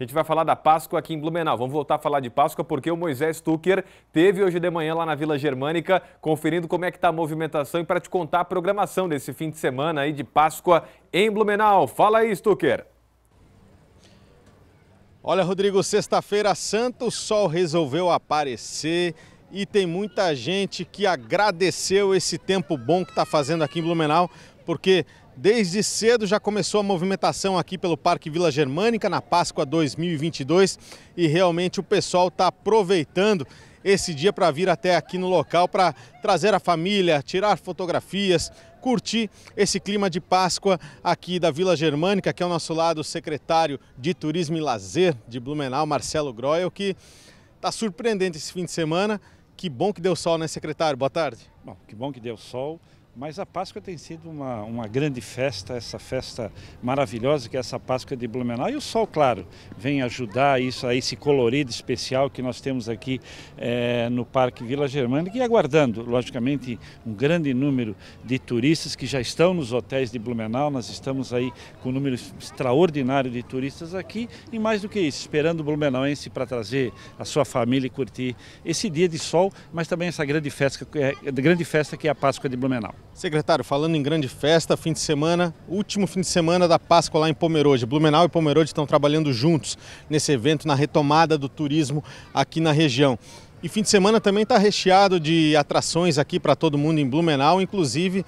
A gente vai falar da Páscoa aqui em Blumenau. Vamos voltar a falar de Páscoa porque o Moisés Tucker teve hoje de manhã lá na Vila Germânica, conferindo como é que está a movimentação e para te contar a programação desse fim de semana aí de Páscoa em Blumenau. Fala aí, Stucker. Olha, Rodrigo, sexta-feira santa, o sol resolveu aparecer e tem muita gente que agradeceu esse tempo bom que está fazendo aqui em Blumenau, porque desde cedo já começou a movimentação aqui pelo Parque Vila Germânica na Páscoa 2022 e realmente o pessoal está aproveitando esse dia para vir até aqui no local para trazer a família, tirar fotografias, curtir esse clima de Páscoa aqui da Vila Germânica, que é o nosso lado o secretário de Turismo e Lazer de Blumenau, Marcelo Groel, que está surpreendente esse fim de semana. Que bom que deu sol, né, secretário? Boa tarde. Bom, que bom que deu sol. Mas a Páscoa tem sido uma, uma grande festa, essa festa maravilhosa que é essa Páscoa de Blumenau. E o sol, claro, vem ajudar isso, a esse colorido especial que nós temos aqui é, no Parque Vila Germânica e aguardando, logicamente, um grande número de turistas que já estão nos hotéis de Blumenau. Nós estamos aí com um número extraordinário de turistas aqui e mais do que isso, esperando o blumenauense para trazer a sua família e curtir esse dia de sol, mas também essa grande festa, é, grande festa que é a Páscoa de Blumenau. Secretário, falando em grande festa, fim de semana, último fim de semana da Páscoa lá em Pomerode. Blumenau e Pomerode estão trabalhando juntos nesse evento, na retomada do turismo aqui na região. E fim de semana também está recheado de atrações aqui para todo mundo em Blumenau, inclusive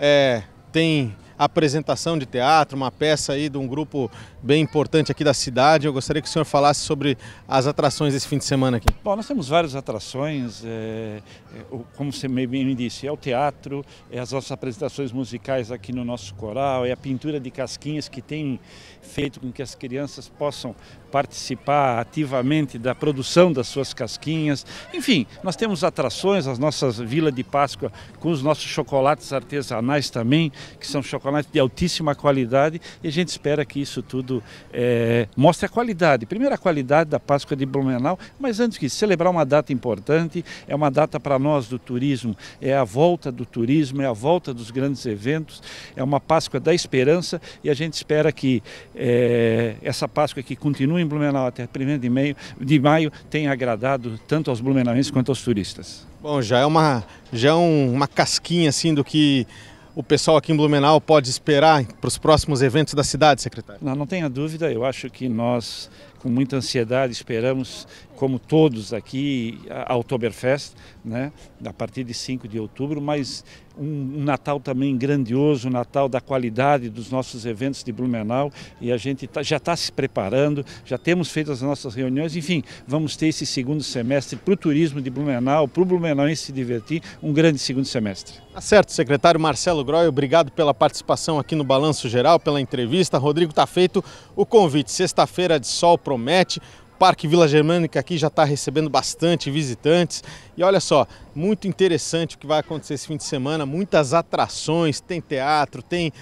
é, tem apresentação de teatro, uma peça aí de um grupo bem importante aqui da cidade. Eu gostaria que o senhor falasse sobre as atrações desse fim de semana aqui. Bom, nós temos várias atrações, é, é, como você me disse, é o teatro, é as nossas apresentações musicais aqui no nosso coral, é a pintura de casquinhas que tem feito com que as crianças possam participar ativamente da produção das suas casquinhas. Enfim, nós temos atrações, as nossas Vila de Páscoa com os nossos chocolates artesanais também, que são chocolates profissionais de altíssima qualidade e a gente espera que isso tudo é, mostre a qualidade. Primeiro a qualidade da Páscoa de Blumenau, mas antes que celebrar uma data importante, é uma data para nós do turismo, é a volta do turismo, é a volta dos grandes eventos, é uma Páscoa da esperança e a gente espera que é, essa Páscoa que continue em Blumenau até 1 de, meio, de maio tenha agradado tanto aos blumenauenses quanto aos turistas. Bom, já é uma, já é um, uma casquinha assim do que o pessoal aqui em Blumenau pode esperar para os próximos eventos da cidade, secretário? Não, não tenha dúvida, eu acho que nós com muita ansiedade, esperamos, como todos aqui, a Oktoberfest, né, a partir de 5 de outubro, mas um, um Natal também grandioso, um Natal da qualidade dos nossos eventos de Blumenau, e a gente tá, já está se preparando, já temos feito as nossas reuniões, enfim, vamos ter esse segundo semestre para o turismo de Blumenau, para o Blumenauense se divertir, um grande segundo semestre. Tá certo, secretário Marcelo Groy, obrigado pela participação aqui no Balanço Geral, pela entrevista. Rodrigo, está feito o convite, sexta-feira de sol, promete. O Parque Vila Germânica aqui já está recebendo bastante visitantes. E olha só, muito interessante o que vai acontecer esse fim de semana. Muitas atrações, tem teatro, tem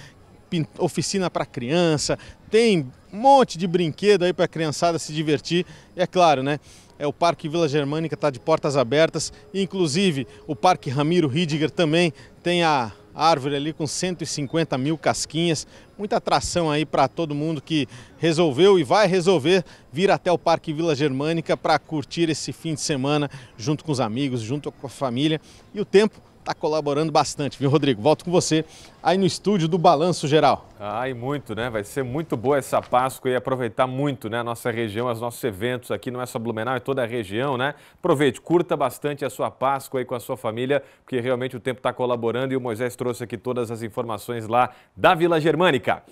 oficina para criança, tem um monte de brinquedo aí para a criançada se divertir. E é claro, né? É o Parque Vila Germânica está de portas abertas. Inclusive, o Parque Ramiro Ridiger também tem a árvore ali com 150 mil casquinhas. Muita atração aí para todo mundo que resolveu e vai resolver vir até o Parque Vila Germânica para curtir esse fim de semana junto com os amigos, junto com a família. E o tempo está colaborando bastante, viu, Rodrigo? Volto com você aí no estúdio do Balanço Geral. Ah, e muito, né? Vai ser muito boa essa Páscoa e aproveitar muito, né? A nossa região, os nossos eventos aqui, não é só Blumenau, é toda a região, né? Aproveite, curta bastante a sua Páscoa aí com a sua família, porque realmente o tempo está colaborando e o Moisés trouxe aqui todas as informações lá da Vila Germânica.